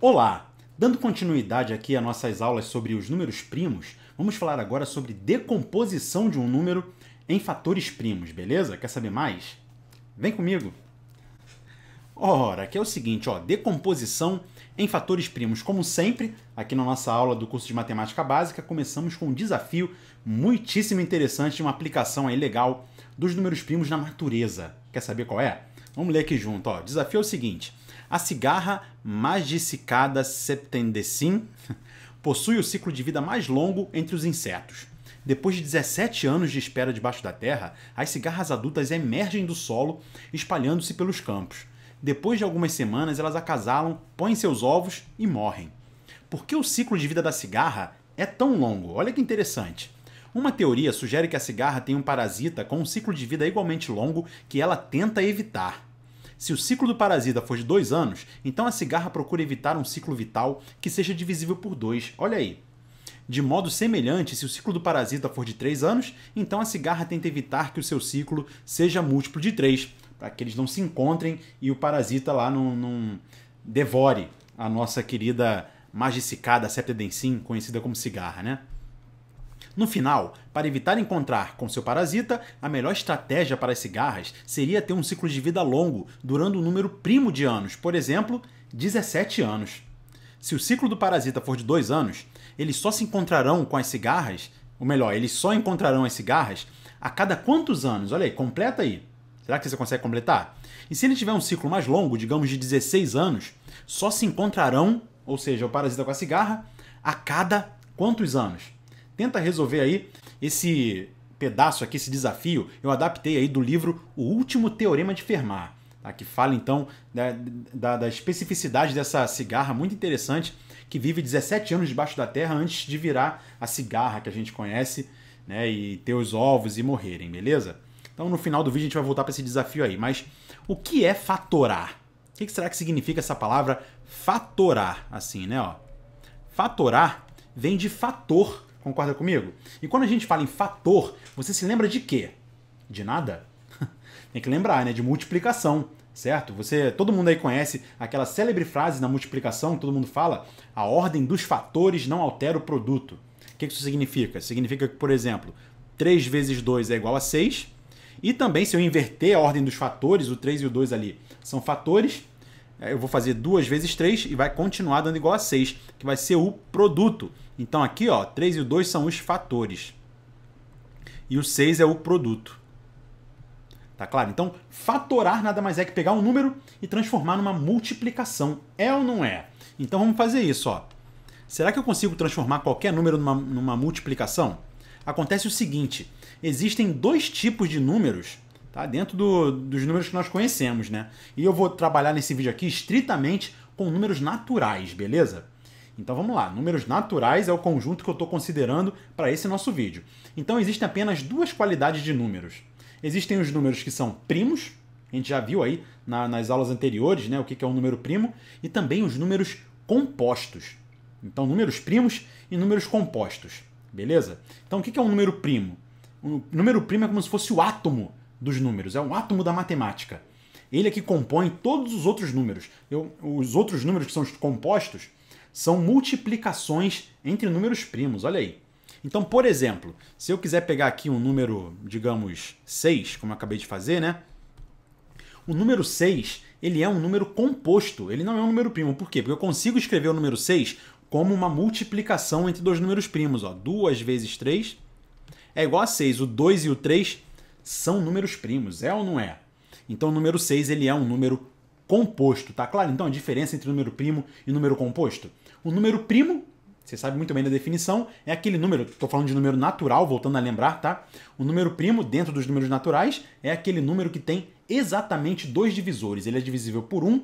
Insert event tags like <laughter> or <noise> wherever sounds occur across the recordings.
Olá! Dando continuidade aqui às nossas aulas sobre os números primos, vamos falar agora sobre decomposição de um número em fatores primos, beleza? Quer saber mais? Vem comigo! Ora, que é o seguinte, ó, decomposição em fatores primos. Como sempre, aqui na nossa aula do curso de Matemática Básica, começamos com um desafio muitíssimo interessante, uma aplicação aí legal dos números primos na natureza. Quer saber qual é? Vamos ler aqui junto, ó. Desafio é o seguinte: a cigarra magicicada septendecim <laughs> possui o ciclo de vida mais longo entre os insetos. Depois de 17 anos de espera debaixo da terra, as cigarras adultas emergem do solo, espalhando-se pelos campos. Depois de algumas semanas, elas acasalam, põem seus ovos e morrem. Por que o ciclo de vida da cigarra é tão longo? Olha que interessante. Uma teoria sugere que a cigarra tem um parasita com um ciclo de vida igualmente longo que ela tenta evitar. Se o ciclo do parasita for de dois anos, então a cigarra procura evitar um ciclo vital que seja divisível por dois. Olha aí. De modo semelhante, se o ciclo do parasita for de três anos, então a cigarra tenta evitar que o seu ciclo seja múltiplo de três, para que eles não se encontrem e o parasita lá não, não devore a nossa querida magicicada septedensin, conhecida como cigarra, né? No final, para evitar encontrar com seu parasita, a melhor estratégia para as cigarras seria ter um ciclo de vida longo, durando um número primo de anos, por exemplo, 17 anos. Se o ciclo do parasita for de 2 anos, eles só se encontrarão com as cigarras, ou melhor, eles só encontrarão as cigarras a cada quantos anos? Olha aí, completa aí. Será que você consegue completar? E se ele tiver um ciclo mais longo, digamos de 16 anos, só se encontrarão, ou seja, o parasita com a cigarra, a cada quantos anos? Tenta resolver aí esse pedaço aqui, esse desafio, eu adaptei aí do livro O Último Teorema de Fermat, tá? que fala então da, da, da especificidade dessa cigarra muito interessante, que vive 17 anos debaixo da terra antes de virar a cigarra que a gente conhece, né? E ter os ovos e morrerem, beleza? Então no final do vídeo a gente vai voltar para esse desafio aí, mas o que é fatorar? O que será que significa essa palavra fatorar, assim, né? Ó. Fatorar vem de fator Concorda comigo? E quando a gente fala em fator, você se lembra de quê? De nada? <laughs> Tem que lembrar, né? De multiplicação, certo? Você, todo mundo aí conhece aquela célebre frase na multiplicação que todo mundo fala: a ordem dos fatores não altera o produto. O que isso significa? Significa que, por exemplo, 3 vezes 2 é igual a 6. E também, se eu inverter a ordem dos fatores, o 3 e o 2 ali são fatores, é, eu vou fazer duas vezes 3 e vai continuar dando igual a 6, que vai ser o produto. Então aqui, ó, 3 e 2 são os fatores. E o 6 é o produto. Tá claro? Então, fatorar nada mais é que pegar um número e transformar numa multiplicação. É ou não é? Então vamos fazer isso, ó. Será que eu consigo transformar qualquer número numa, numa multiplicação? Acontece o seguinte: existem dois tipos de números tá? dentro do, dos números que nós conhecemos. Né? E eu vou trabalhar nesse vídeo aqui estritamente com números naturais, beleza? Então vamos lá, números naturais é o conjunto que eu estou considerando para esse nosso vídeo. Então existem apenas duas qualidades de números. Existem os números que são primos, a gente já viu aí na, nas aulas anteriores né, o que, que é um número primo, e também os números compostos. Então números primos e números compostos, beleza? Então o que, que é um número primo? O número primo é como se fosse o átomo dos números, é um átomo da matemática. Ele é que compõe todos os outros números. Eu, os outros números que são compostos são multiplicações entre números primos, olha aí. Então, por exemplo, se eu quiser pegar aqui um número, digamos, 6, como eu acabei de fazer, né? O número 6, ele é um número composto, ele não é um número primo. Por quê? Porque eu consigo escrever o número 6 como uma multiplicação entre dois números primos. Ó. 2 vezes 3 é igual a 6. O 2 e o 3 são números primos, é ou não é? Então o número 6 ele é um número composto, tá claro? Então a diferença entre número primo e número composto. O número primo, você sabe muito bem da definição, é aquele número, estou falando de número natural, voltando a lembrar, tá? O número primo, dentro dos números naturais, é aquele número que tem exatamente dois divisores. Ele é divisível por um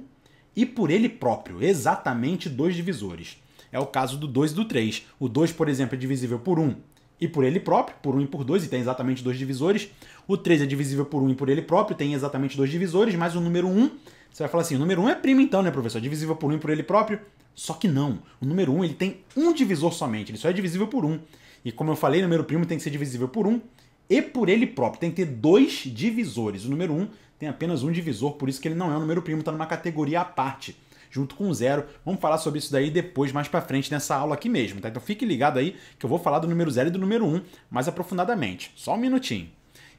e por ele próprio, exatamente dois divisores. É o caso do 2 e do 3. O 2, por exemplo, é divisível por 1, um e por ele próprio, por 1 um e por 2, e tem exatamente dois divisores. O 3 é divisível por 1 um e por ele próprio, tem exatamente dois divisores, mas o número 1, um, você vai falar assim, o número 1 é primo então, né, professor? É divisível por 1 e por ele próprio? Só que não. O número 1 ele tem um divisor somente, ele só é divisível por 1. E como eu falei, o número primo tem que ser divisível por 1 e por ele próprio. Tem que ter dois divisores. O número 1 tem apenas um divisor, por isso que ele não é um número primo, está numa categoria à parte junto com zero. Vamos falar sobre isso daí depois, mais para frente, nessa aula aqui mesmo, tá? Então fique ligado aí que eu vou falar do número zero e do número um mais aprofundadamente. Só um minutinho.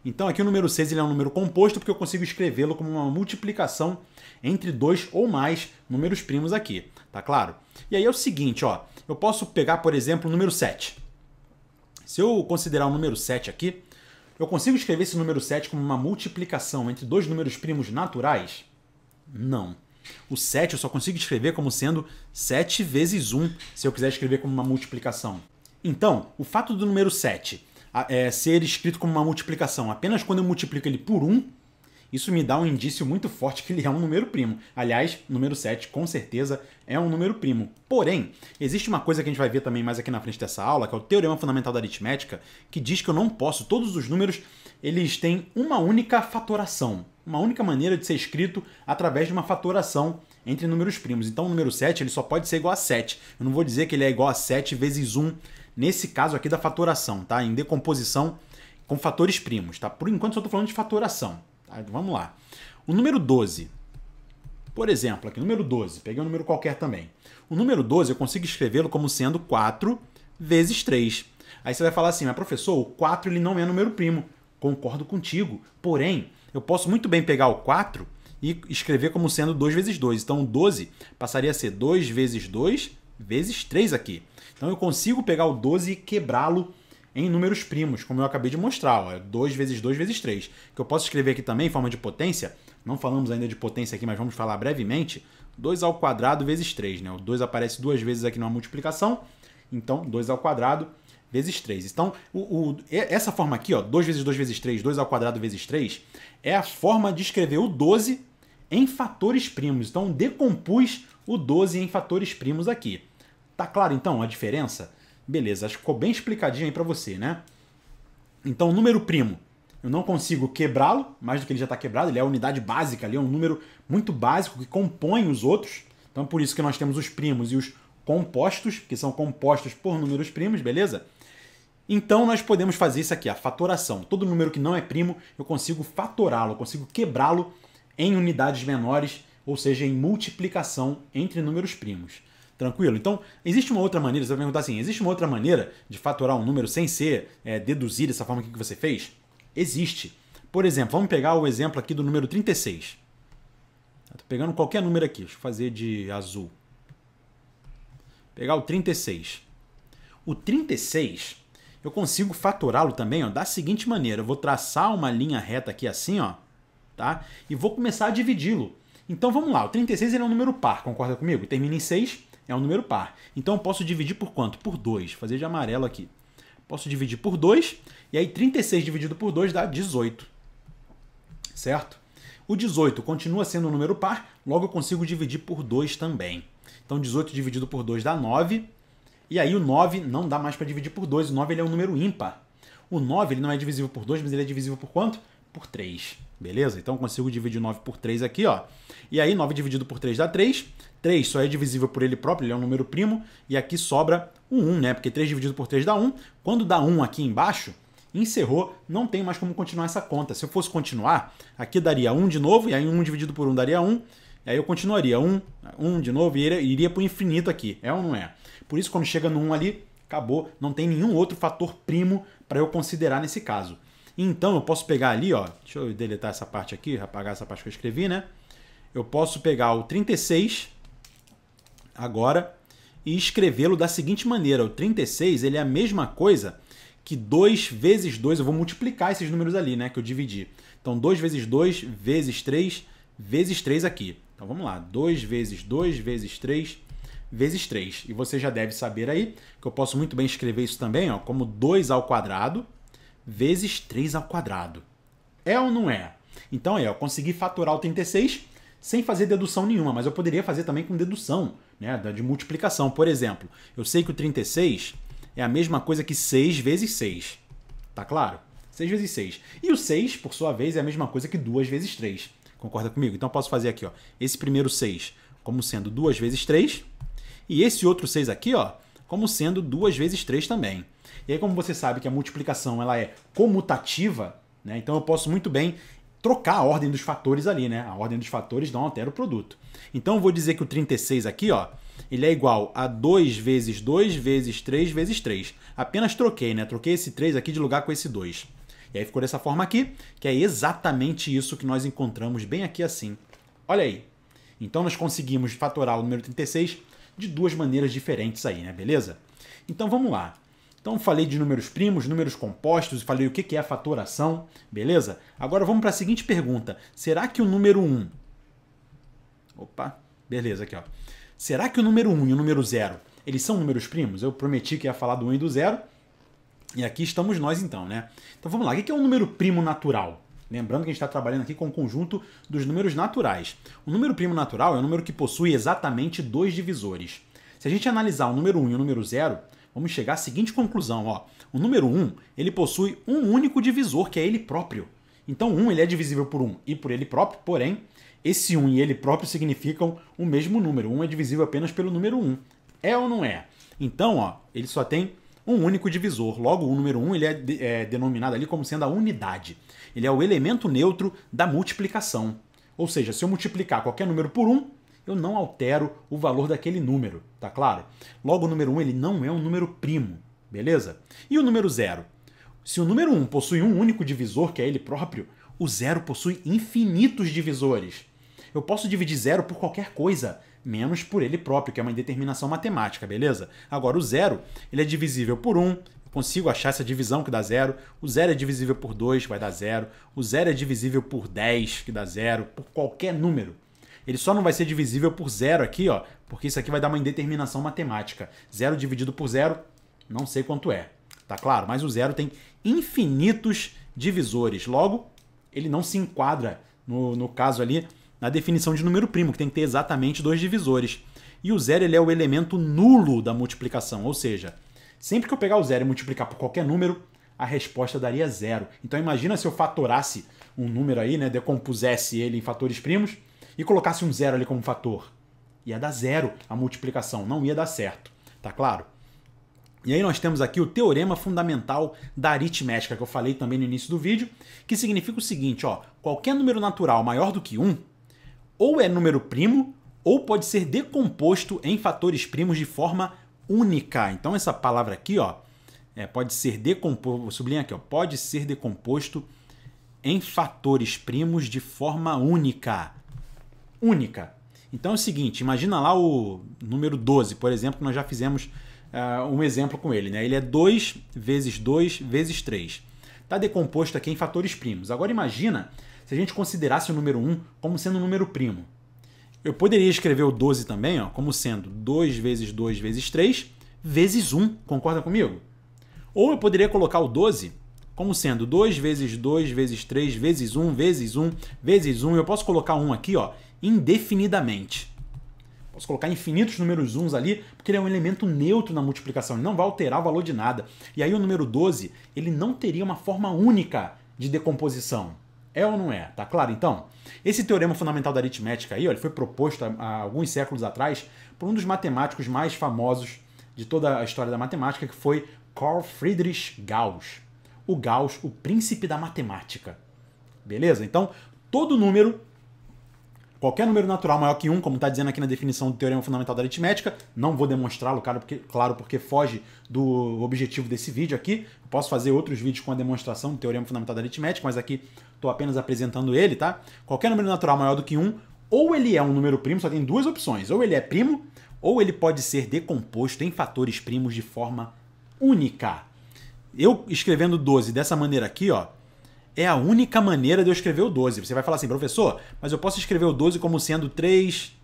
Então aqui o número 6 ele é um número composto porque eu consigo escrevê-lo como uma multiplicação entre dois ou mais números primos aqui, tá claro? E aí é o seguinte, ó, eu posso pegar, por exemplo, o número 7. Se eu considerar o número 7 aqui, eu consigo escrever esse número 7 como uma multiplicação entre dois números primos naturais? Não. O 7 eu só consigo escrever como sendo 7 vezes 1, se eu quiser escrever como uma multiplicação. Então, o fato do número 7 é, ser escrito como uma multiplicação apenas quando eu multiplico ele por 1, isso me dá um indício muito forte que ele é um número primo. Aliás, número 7 com certeza é um número primo. Porém, existe uma coisa que a gente vai ver também mais aqui na frente dessa aula, que é o Teorema Fundamental da Aritmética, que diz que eu não posso, todos os números, eles têm uma única fatoração, uma única maneira de ser escrito através de uma fatoração entre números primos. Então o número 7 ele só pode ser igual a 7. Eu não vou dizer que ele é igual a 7 vezes 1 nesse caso aqui da fatoração, tá? Em decomposição com fatores primos, tá? Por enquanto só estou falando de fatoração. Tá, então vamos lá. O número 12. Por exemplo, aqui, número 12. Peguei um número qualquer também. O número 12 eu consigo escrevê-lo como sendo 4 vezes 3. Aí você vai falar assim, mas professor, o 4 ele não é número primo. Concordo contigo. Porém, eu posso muito bem pegar o 4 e escrever como sendo 2 vezes 2. Então, o 12 passaria a ser 2 vezes 2 vezes 3 aqui. Então, eu consigo pegar o 12 e quebrá-lo em números primos, como eu acabei de mostrar, 2 é vezes 2 vezes 3, que eu posso escrever aqui também em forma de potência, não falamos ainda de potência aqui, mas vamos falar brevemente, 2 ao quadrado vezes 3, né? O 2 aparece duas vezes aqui numa multiplicação, então 2 ao quadrado vezes 3. Então, o, o, essa forma aqui, ó, 2 vezes 2 vezes 3, 2 ao quadrado vezes 3, é a forma de escrever o 12 em fatores primos. Então, decompus o 12 em fatores primos aqui. Tá claro, então, a diferença? Beleza, acho que ficou bem explicadinho aí para você, né? Então, o número primo, eu não consigo quebrá-lo, mais do que ele já está quebrado, ele é a unidade básica ali, é um número muito básico que compõe os outros. Então, por isso que nós temos os primos e os compostos, que são compostos por números primos, beleza? Então, nós podemos fazer isso aqui, a fatoração. Todo número que não é primo, eu consigo fatorá-lo, eu consigo quebrá-lo em unidades menores, ou seja, em multiplicação entre números primos. Tranquilo? Então, existe uma outra maneira, você vai perguntar assim, existe uma outra maneira de faturar um número sem ser é, deduzir dessa forma que você fez? Existe. Por exemplo, vamos pegar o exemplo aqui do número 36. Estou pegando qualquer número aqui, deixa eu fazer de azul. Pegar o 36. O 36, eu consigo faturá-lo também ó, da seguinte maneira. Eu vou traçar uma linha reta aqui assim, ó, tá? e vou começar a dividi-lo. Então vamos lá, o 36 ele é um número par, concorda comigo? Termina em 6, é um número par. Então eu posso dividir por quanto? Por 2. Fazer de amarelo aqui. Posso dividir por 2, e aí 36 dividido por 2 dá 18. Certo? O 18 continua sendo um número par, logo eu consigo dividir por 2 também. Então 18 dividido por 2 dá 9. E aí o 9 não dá mais para dividir por 2, o 9 ele é um número ímpar. O 9 ele não é divisível por 2, mas ele é divisível por quanto? Por 3. Beleza? Então consigo dividir 9 por 3 aqui, ó. E aí 9 dividido por 3 dá 3. 3 só é divisível por ele próprio, ele é um número primo. E aqui sobra um 1, né? Porque 3 dividido por 3 dá 1. Quando dá 1 aqui embaixo, encerrou, não tem mais como continuar essa conta. Se eu fosse continuar, aqui daria 1 de novo, e aí 1 dividido por 1 daria 1. E aí eu continuaria 1, 1 de novo e iria, iria para o infinito aqui. É ou não é? Por isso, quando chega no 1 ali, acabou. Não tem nenhum outro fator primo para eu considerar nesse caso. Então eu posso pegar ali, ó, deixa eu deletar essa parte aqui, apagar essa parte que eu escrevi, né? Eu posso pegar o 36 agora e escrevê-lo da seguinte maneira. O 36 ele é a mesma coisa que 2 vezes 2, eu vou multiplicar esses números ali, né, que eu dividi. Então 2 vezes 2 vezes 3 vezes 3 aqui. Então vamos lá, 2 vezes 2 vezes 3 vezes 3. E você já deve saber aí que eu posso muito bem escrever isso também, ó, como 2 ao quadrado vezes 3 ao quadrado. É ou não é? Então é, eu consegui faturar o 36 sem fazer dedução nenhuma, mas eu poderia fazer também com dedução, né, de multiplicação. Por exemplo, eu sei que o 36 é a mesma coisa que 6 vezes 6. Tá claro? 6 vezes 6. E o 6, por sua vez, é a mesma coisa que 2 vezes 3. Concorda comigo? Então eu posso fazer aqui, ó, esse primeiro 6 como sendo 2 vezes 3 e esse outro 6 aqui, ó, como sendo 2 vezes 3 também. E aí, como você sabe que a multiplicação ela é comutativa, né? então eu posso muito bem trocar a ordem dos fatores ali, né? A ordem dos fatores não altera o produto. Então eu vou dizer que o 36 aqui, ó, ele é igual a 2 vezes 2 vezes 3 vezes 3. Apenas troquei, né? Troquei esse 3 aqui de lugar com esse 2. E aí ficou dessa forma aqui, que é exatamente isso que nós encontramos bem aqui assim. Olha aí. Então nós conseguimos fatorar o número 36 de duas maneiras diferentes aí, né? Beleza? Então vamos lá. Então falei de números primos, números compostos, falei o que é fatoração, beleza? Agora vamos para a seguinte pergunta. Será que o número 1... Opa, beleza aqui, ó. Será que o número 1 e o número 0, eles são números primos? Eu prometi que ia falar do 1 e do 0, e aqui estamos nós então, né? Então vamos lá, o que é um número primo natural? Lembrando que a gente está trabalhando aqui com o um conjunto dos números naturais. O número primo natural é um número que possui exatamente dois divisores. Se a gente analisar o número 1 e o número 0, vamos chegar à seguinte conclusão, ó. O número 1, um, ele possui um único divisor, que é ele próprio. Então 1, um, ele é divisível por 1 um e por ele próprio, porém, esse 1 um e ele próprio significam o mesmo número. 1 um é divisível apenas pelo número 1. Um. É ou não é? Então, ó, ele só tem um único divisor. Logo, o número 1 um, ele é, de, é denominado ali como sendo a unidade. Ele é o elemento neutro da multiplicação. Ou seja, se eu multiplicar qualquer número por 1, um, eu não altero o valor daquele número, tá claro? Logo, o número 1 um, ele não é um número primo, beleza? E o número 0? Se o número 1 um possui um único divisor, que é ele próprio, o zero possui infinitos divisores. Eu posso dividir zero por qualquer coisa, menos por ele próprio, que é uma indeterminação matemática, beleza? Agora, o zero ele é divisível por 1, um, consigo achar essa divisão que dá zero. O zero é divisível por 2, vai dar zero. O zero é divisível por 10, que dá zero, por qualquer número. Ele só não vai ser divisível por zero aqui, ó, porque isso aqui vai dar uma indeterminação matemática. Zero dividido por zero, não sei quanto é. Tá claro? Mas o zero tem infinitos divisores. Logo, ele não se enquadra, no, no caso ali, na definição de número primo, que tem que ter exatamente dois divisores. E o zero ele é o elemento nulo da multiplicação, ou seja, sempre que eu pegar o zero e multiplicar por qualquer número, a resposta daria zero. Então imagina se eu fatorasse um número aí, né, decompusesse ele em fatores primos, e colocasse um zero ali como fator, ia dar zero a multiplicação, não ia dar certo. Tá claro? E aí nós temos aqui o teorema fundamental da aritmética, que eu falei também no início do vídeo, que significa o seguinte, ó, qualquer número natural maior do que 1, ou é número primo, ou pode ser decomposto em fatores primos de forma única. Então essa palavra aqui, ó, é, pode ser decomposto, sublinhar aqui, ó, pode ser decomposto em fatores primos de forma única única. Então é o seguinte, imagina lá o número 12, por exemplo, que nós já fizemos uh, um exemplo com ele. Né? Ele é 2 vezes 2 vezes 3. Está decomposto aqui em fatores primos. Agora imagina se a gente considerasse o número 1 como sendo um número primo. Eu poderia escrever o 12 também ó, como sendo 2 vezes 2 vezes 3 vezes 1, concorda comigo? Ou eu poderia colocar o 12 como sendo 2 vezes 2 vezes 3 vezes 1 vezes 1 vezes 1. Eu posso colocar 1 aqui ó, indefinidamente. Posso colocar infinitos números uns ali, porque ele é um elemento neutro na multiplicação, ele não vai alterar o valor de nada. E aí o número 12, ele não teria uma forma única de decomposição. É ou não é? Tá claro então? Esse teorema fundamental da aritmética aí, ó, ele foi proposto há alguns séculos atrás por um dos matemáticos mais famosos de toda a história da matemática, que foi Carl Friedrich Gauss. O Gauss, o príncipe da matemática. Beleza? Então, todo número qualquer número natural maior que 1, como está dizendo aqui na definição do Teorema Fundamental da Aritmética. Não vou demonstrá-lo, claro porque, claro, porque foge do objetivo desse vídeo aqui. Eu posso fazer outros vídeos com a demonstração do Teorema Fundamental da Aritmética, mas aqui estou apenas apresentando ele, tá? Qualquer número natural maior do que 1, ou ele é um número primo, só tem duas opções. Ou ele é primo, ou ele pode ser decomposto em fatores primos de forma única. Eu escrevendo 12 dessa maneira aqui, ó, é a única maneira de eu escrever o 12. Você vai falar assim, professor, mas eu posso escrever o 12 como sendo 3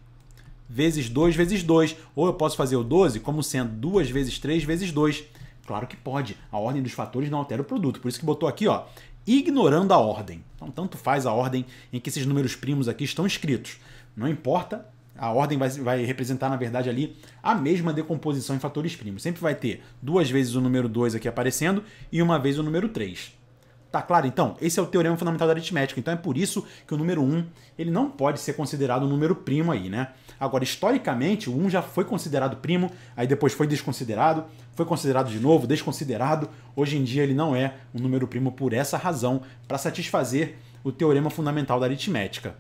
vezes 2 vezes 2, ou eu posso fazer o 12 como sendo 2 vezes 3 vezes 2. Claro que pode. A ordem dos fatores não altera o produto. Por isso que botou aqui, ó, ignorando a ordem. Então, tanto faz a ordem em que esses números primos aqui estão escritos. Não importa, a ordem vai, vai, representar, na verdade, ali a mesma decomposição em fatores primos. Sempre vai ter duas vezes o número 2 aqui aparecendo e uma vez o número 3. Tá claro? Então, esse é o teorema fundamental da aritmética. Então é por isso que o número 1 ele não pode ser considerado um número primo aí, né? Agora, historicamente, o 1 já foi considerado primo, aí depois foi desconsiderado, foi considerado de novo, desconsiderado. Hoje em dia ele não é um número primo por essa razão, para satisfazer o teorema fundamental da aritmética.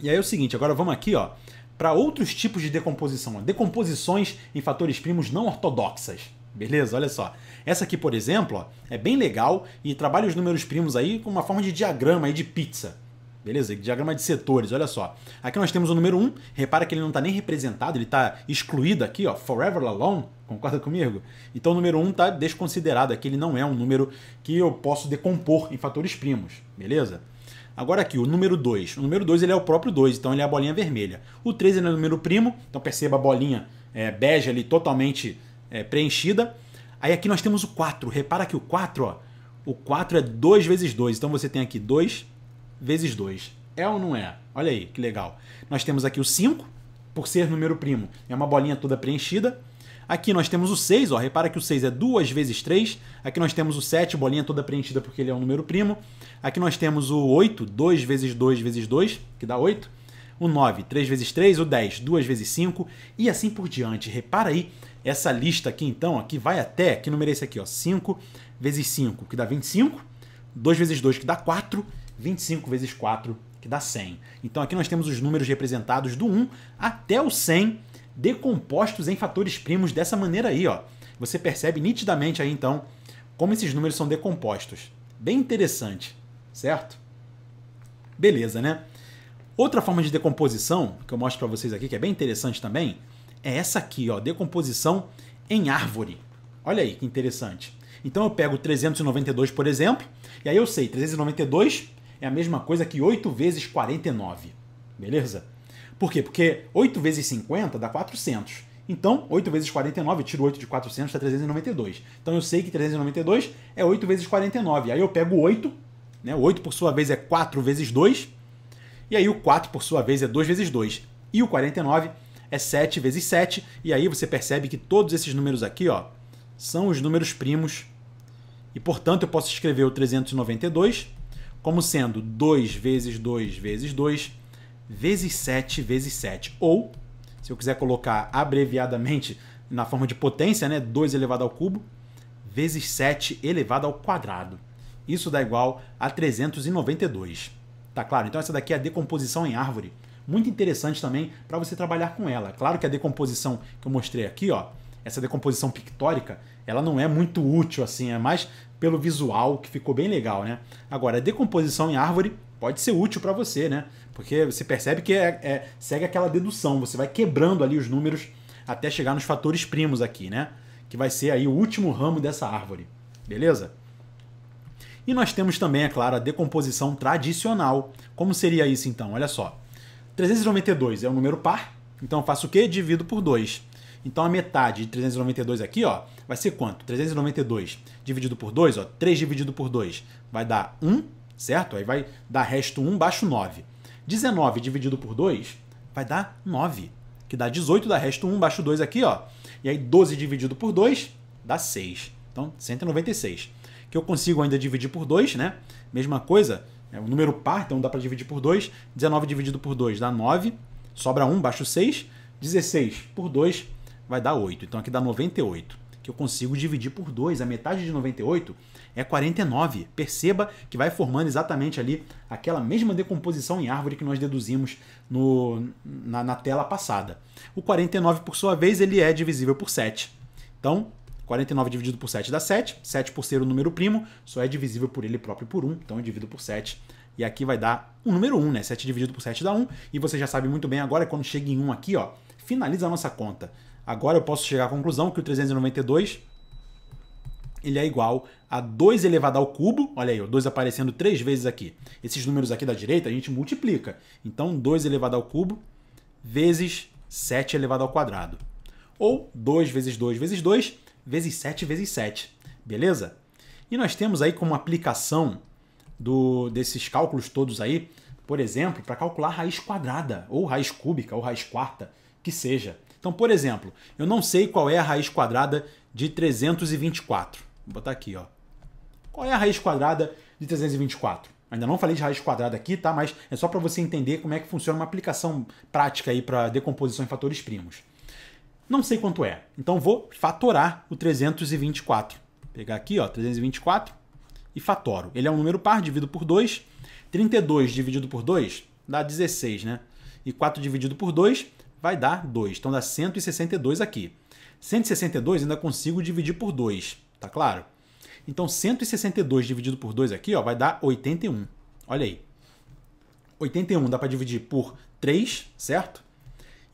E aí é o seguinte, agora vamos aqui, ó, para outros tipos de decomposição, decomposições em fatores primos não ortodoxas. Beleza? Olha só. Essa aqui, por exemplo, ó, é bem legal e trabalha os números primos aí com uma forma de diagrama aí de pizza. Beleza? Diagrama de setores, olha só. Aqui nós temos o número 1, repara que ele não está nem representado, ele está excluído aqui, ó, forever alone, concorda comigo? Então o número 1 está desconsiderado aqui, ele não é um número que eu posso decompor em fatores primos, beleza? Agora aqui, o número 2. O número 2 ele é o próprio 2, então ele é a bolinha vermelha. O 3 ele é o número primo, então perceba a bolinha é, bege ali totalmente é, preenchida. Aí aqui nós temos o 4. Repara que o 4, ó, o 4 é 2 vezes 2. Então você tem aqui 2 vezes 2. É ou não é? Olha aí, que legal. Nós temos aqui o 5, por ser número primo. É uma bolinha toda preenchida. Aqui nós temos o 6, ó, repara que o 6 é 2 vezes 3. Aqui nós temos o 7, bolinha toda preenchida porque ele é um número primo. Aqui nós temos o 8, 2 vezes 2 vezes 2, que dá 8. O 9, 3 vezes 3. O 10, 2 vezes 5. E assim por diante. Repara aí essa lista aqui, então, aqui vai até, que número é esse aqui, ó? 5 vezes 5, que dá 25. 2 vezes 2, que dá 4. 25 vezes 4, que dá 100. Então aqui nós temos os números representados do 1 até o 100, decompostos em fatores primos dessa maneira aí, ó. Você percebe nitidamente aí, então, como esses números são decompostos. Bem interessante, certo? Beleza, né? Outra forma de decomposição que eu mostro para vocês aqui, que é bem interessante também, é essa aqui, ó, decomposição em árvore. Olha aí que interessante. Então eu pego 392, por exemplo, e aí eu sei, 392 é a mesma coisa que 8 vezes 49. Beleza? Por quê? Porque 8 vezes 50 dá 400. Então, 8 vezes 49, tiro 8 de 400, dá 392. Então eu sei que 392 é 8 vezes 49. Aí eu pego 8, né? 8 por sua vez é 4 vezes 2. E aí o 4 por sua vez é 2 vezes 2. E o 49 é 7 vezes 7, e aí você percebe que todos esses números aqui ó, são os números primos, e portanto eu posso escrever o 392 como sendo 2 vezes 2 vezes 2 vezes 7 vezes 7, ou se eu quiser colocar abreviadamente na forma de potência, né, 2 elevado ao cubo, vezes 7 elevado ao quadrado. Isso dá igual a 392. Tá claro? Então essa daqui é a decomposição em árvore muito interessante também para você trabalhar com ela. Claro que a decomposição que eu mostrei aqui, ó, essa decomposição pictórica, ela não é muito útil assim, é mais pelo visual que ficou bem legal, né? Agora, a decomposição em árvore pode ser útil para você, né? Porque você percebe que é, é, segue aquela dedução, você vai quebrando ali os números até chegar nos fatores primos aqui, né? Que vai ser aí o último ramo dessa árvore, beleza? E nós temos também, é claro, a decomposição tradicional. Como seria isso então? Olha só. 392 é um número par, então eu faço o quê? Divido por 2. Então a metade de 392 aqui, ó, vai ser quanto? 392 dividido por 2, ó, 3 dividido por 2 vai dar 1, certo? Aí vai dar resto 1, baixo 9. 19 dividido por 2 vai dar 9, que dá 18, dá resto 1, baixo 2 aqui, ó. E aí 12 dividido por 2 dá 6. Então 196. Que eu consigo ainda dividir por 2, né? Mesma coisa, é um número par, então dá para dividir por 2. 19 dividido por 2 dá 9. Sobra 1, baixo 6. 16 por 2 vai dar 8. Então aqui dá 98, que eu consigo dividir por 2. A metade de 98 é 49. Perceba que vai formando exatamente ali aquela mesma decomposição em árvore que nós deduzimos no, na, na tela passada. O 49, por sua vez, ele é divisível por 7. Então, 49 dividido por 7 dá 7. 7 por ser o número primo, só é divisível por ele próprio por 1, então eu divido por 7. E aqui vai dar o número 1, né? 7 dividido por 7 dá 1. E você já sabe muito bem agora, quando chega em 1 aqui, ó, finaliza a nossa conta. Agora eu posso chegar à conclusão que o 392 ele é igual a 2 elevado ao cubo, olha aí, 2 aparecendo 3 vezes aqui. Esses números aqui da direita a gente multiplica. Então 2 elevado ao cubo vezes 7 elevado ao quadrado. Ou 2 vezes 2 vezes 2, vezes 7 vezes 7, beleza? E nós temos aí como aplicação do, desses cálculos todos aí, por exemplo, para calcular raiz quadrada, ou raiz cúbica, ou raiz quarta, que seja. Então, por exemplo, eu não sei qual é a raiz quadrada de 324. Vou botar aqui, ó. Qual é a raiz quadrada de 324? Ainda não falei de raiz quadrada aqui, tá? Mas é só para você entender como é que funciona uma aplicação prática aí para decomposição em fatores primos. Não sei quanto é. Então vou fatorar o 324. Vou pegar aqui, ó, 324 e fatoro. Ele é um número par, dividido por 2. 32 dividido por 2 dá 16, né? E 4 dividido por 2 vai dar 2. Então dá 162 aqui. 162 ainda consigo dividir por 2, tá claro? Então 162 dividido por 2 aqui, ó, vai dar 81. Olha aí. 81 dá para dividir por 3, certo?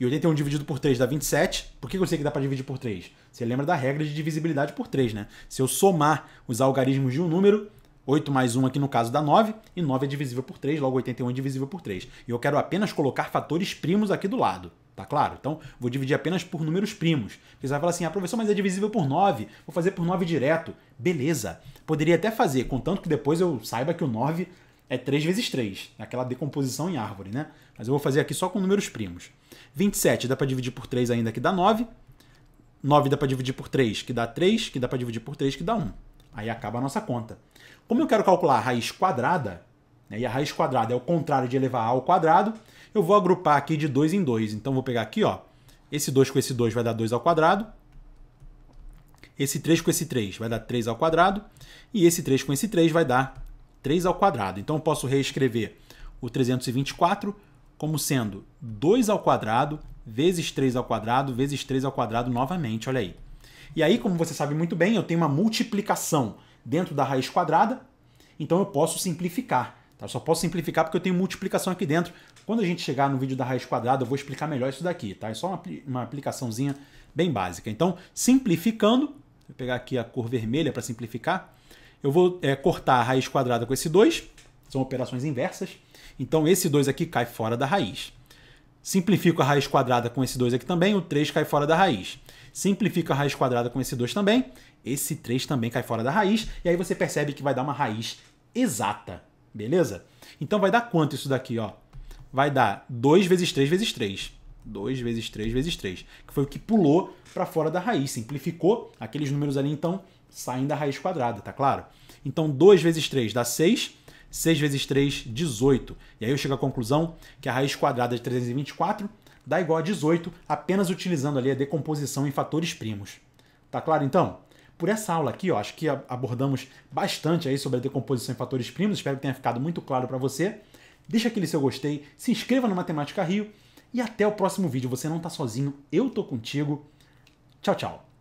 81 dividido por 3 dá 27. Por que eu sei que dá para dividir por 3? Você lembra da regra de divisibilidade por 3, né? Se eu somar os algarismos de um número, 8 mais 1 aqui no caso dá 9, e 9 é divisível por 3, logo 81 é divisível por 3. E eu quero apenas colocar fatores primos aqui do lado, tá claro? Então, vou dividir apenas por números primos. você vai falar assim, ah, professor, mas é divisível por 9, vou fazer por 9 direto. Beleza, poderia até fazer, contanto que depois eu saiba que o 9 é 3 vezes 3, aquela decomposição em árvore, né? Mas eu vou fazer aqui só com números primos. 27 dá para dividir por 3 ainda, que dá 9. 9 dá para dividir por 3, que dá 3, que dá para dividir por 3, que dá 1. Aí acaba a nossa conta. Como eu quero calcular a raiz quadrada, né, e a raiz quadrada é o contrário de elevar a ao quadrado, eu vou agrupar aqui de 2 em 2. Então vou pegar aqui, ó, esse 2 com esse 2 vai dar 2 ao quadrado. Esse 3 com esse 3 vai dar 3 ao quadrado. E esse 3 com esse 3 vai dar 3 ao quadrado. Então eu posso reescrever o 324 como sendo 2 ao quadrado vezes 3 ao quadrado vezes 3 ao quadrado novamente, olha aí. E aí, como você sabe muito bem, eu tenho uma multiplicação dentro da raiz quadrada, então eu posso simplificar. Tá? Eu só posso simplificar porque eu tenho multiplicação aqui dentro. Quando a gente chegar no vídeo da raiz quadrada, eu vou explicar melhor isso daqui. Tá? É só uma, uma aplicaçãozinha bem básica. Então, simplificando, vou pegar aqui a cor vermelha para simplificar, eu vou é, cortar a raiz quadrada com esse 2, são operações inversas, então esse 2 aqui cai fora da raiz. Simplifico a raiz quadrada com esse 2 aqui também, o 3 cai fora da raiz. Simplifico a raiz quadrada com esse 2 também, esse 3 também cai fora da raiz, e aí você percebe que vai dar uma raiz exata, beleza? Então vai dar quanto isso daqui, ó? Vai dar 2 vezes 3 vezes 3. 2 vezes 3 vezes 3, que foi o que pulou para fora da raiz, simplificou, aqueles números ali então saem da raiz quadrada, tá claro? Então 2 vezes 3 dá 6, 6 vezes 3, 18. E aí eu chego à conclusão que a raiz quadrada de 324 dá igual a 18, apenas utilizando ali a decomposição em fatores primos. Tá claro então? Por essa aula aqui, ó, acho que abordamos bastante aí sobre a decomposição em fatores primos, espero que tenha ficado muito claro para você. Deixa aquele seu gostei, se inscreva no Matemática Rio e até o próximo vídeo. Você não está sozinho, eu tô contigo. Tchau, tchau.